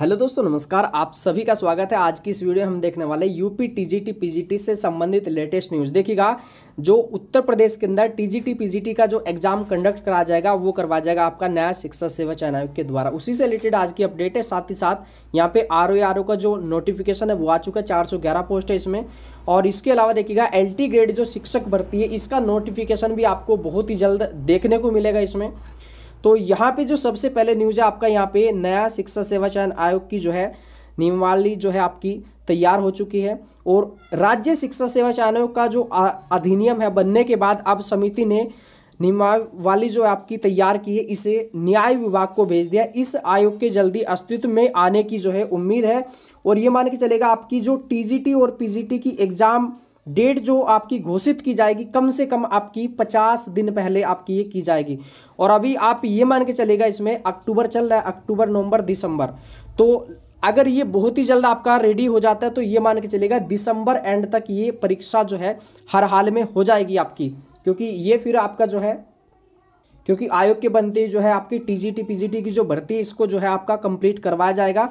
hello दोस्तों नमस्कार आप सभी का स्वागत है आज की इस वीडियो हम देखने वाले यूपी टीजीटी पीजीटी से संबंधित लेटेस्ट न्यूज़ देखिएगा जो उत्तर प्रदेश के अंदर टीजीटी पीजीटी का जो एग्जाम कंडक्ट करा जाएगा वो करवा जाएगा आपका नया शिक्षा सेवा चयन आयोग के द्वारा उसी से रिलेटेड आज की अपडेट है साथ ही साथ यहाँ पे आर ओ का जो नोटिफिकेशन है वो आ चुका है चार पोस्ट है इसमें और इसके अलावा देखिएगा एल ग्रेड जो शिक्षक भर्ती है इसका नोटिफिकेशन भी आपको बहुत ही जल्द देखने को मिलेगा इसमें तो यहाँ पे जो सबसे पहले न्यूज है आपका यहाँ पे नया शिक्षा सेवा चयन आयोग की जो है नियमावली जो है आपकी तैयार हो चुकी है और राज्य शिक्षा सेवा चयन आयोग का जो अधिनियम है बनने के बाद अब समिति ने नियमावली जो आपकी तैयार की है इसे न्याय विभाग को भेज दिया इस आयोग के जल्दी अस्तित्व में आने की जो है उम्मीद है और ये मान के चलेगा आपकी जो टीजीटी और पीजीटी की एग्ज़ाम डेट जो आपकी घोषित की जाएगी कम से कम आपकी पचास दिन पहले आपकी ये की जाएगी और अभी आप ये मान के चलेगा इसमें अक्टूबर चल रहा है अक्टूबर नवंबर दिसंबर तो अगर ये बहुत ही जल्द आपका रेडी हो जाता है तो ये मान के चलेगा दिसंबर एंड तक ये परीक्षा जो है हर हाल में हो जाएगी आपकी क्योंकि ये फिर आपका जो है क्योंकि आयोग के बनते जो है आपकी टीजीटी पीजीटी की जो भर्ती है इसको जो है आपका कंप्लीट करवाया जाएगा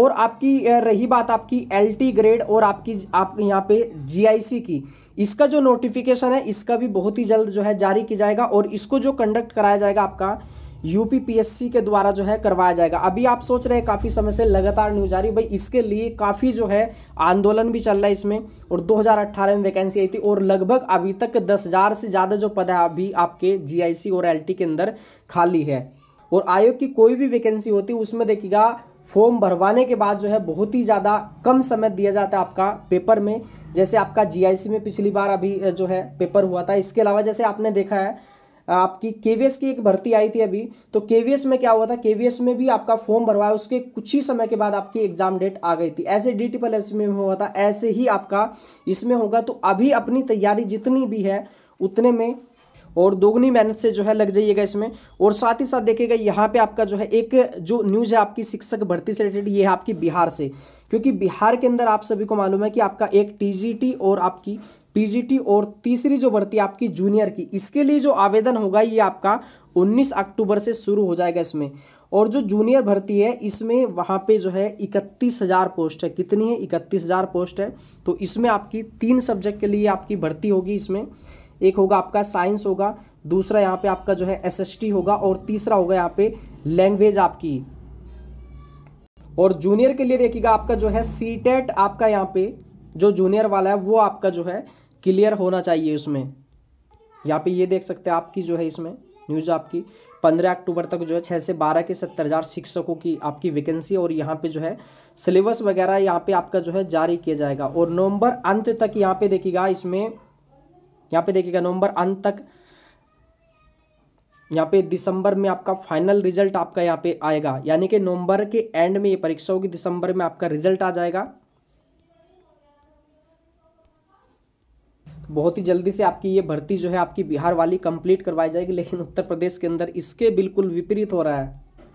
और आपकी रही बात आपकी एल ग्रेड और आपकी आप यहाँ पे जी की इसका जो नोटिफिकेशन है इसका भी बहुत ही जल्द जो है जारी किया जाएगा और इसको जो कंडक्ट कराया जाएगा आपका यूपीपीएससी के द्वारा जो है करवाया जाएगा अभी आप सोच रहे हैं काफ़ी समय से लगातार न्यूज आ रही भाई इसके लिए काफ़ी जो है आंदोलन भी चल रहा है इसमें और 2018 में वैकेंसी आई थी और लगभग अभी तक दस हज़ार से ज़्यादा जो पद है अभी आपके जी और एल के अंदर खाली है और आयोग की कोई भी वैकेंसी होती है उसमें देखिएगा फॉर्म भरवाने के बाद जो है बहुत ही ज़्यादा कम समय दिया जाता है आपका पेपर में जैसे आपका जी में पिछली बार अभी जो है पेपर हुआ था इसके अलावा जैसे आपने देखा है आपकी के की एक भर्ती आई थी अभी तो के में क्या हुआ था के में भी आपका फॉर्म भरवाया उसके कुछ ही समय के बाद आपकी एग्जाम डेट आ गई थी ऐसे डी टी एस में हुआ था ऐसे ही आपका इसमें होगा तो अभी अपनी तैयारी जितनी भी है उतने में और दोगुनी मेहनत से जो है लग जाइएगा इसमें और साथ ही साथ देखिएगा यहाँ पे आपका जो है एक जो न्यूज़ है आपकी शिक्षक भर्ती से रिलेटेड ये है आपकी बिहार से क्योंकि बिहार के अंदर आप सभी को मालूम है कि आपका एक टी और आपकी पी और तीसरी जो भर्ती आपकी जूनियर की इसके लिए जो आवेदन होगा ये आपका 19 अक्टूबर से शुरू हो जाएगा इसमें और जो जूनियर भर्ती है इसमें वहाँ पे जो है इकतीस हज़ार पोस्ट है कितनी है इकतीस हज़ार पोस्ट है तो इसमें आपकी तीन सब्जेक्ट के लिए आपकी भर्ती होगी इसमें एक होगा आपका साइंस होगा दूसरा यहाँ पे आपका जो है एसएसटी होगा और तीसरा होगा यहाँ पे लैंग्वेज आपकी और जूनियर के लिए देखिएगा आपका जो है सी e आपका यहाँ पे जो जूनियर वाला है वो आपका जो है क्लियर होना चाहिए उसमें यहाँ पे ये देख सकते हैं आपकी जो है इसमें न्यूज आपकी पंद्रह अक्टूबर तक जो है छः से बारह के सत्तर हज़ार शिक्षकों की आपकी वैकेंसी और यहाँ पे जो है सिलेबस वगैरह यहाँ पे आपका जो है जारी किया जाएगा और नवंबर अंत तक यहाँ पे देखिएगा इसमें यहाँ पे देखिएगा नवंबर अंत तक यहाँ पे दिसंबर में आपका फाइनल रिजल्ट आपका यहाँ पे आएगा यानी कि नवंबर के एंड में ये परीक्षा होगी दिसंबर में आपका रिजल्ट आ जाएगा बहुत ही जल्दी से आपकी ये भर्ती जो है आपकी बिहार वाली कंप्लीट करवाई जाएगी लेकिन उत्तर प्रदेश के अंदर इसके बिल्कुल विपरीत हो रहा है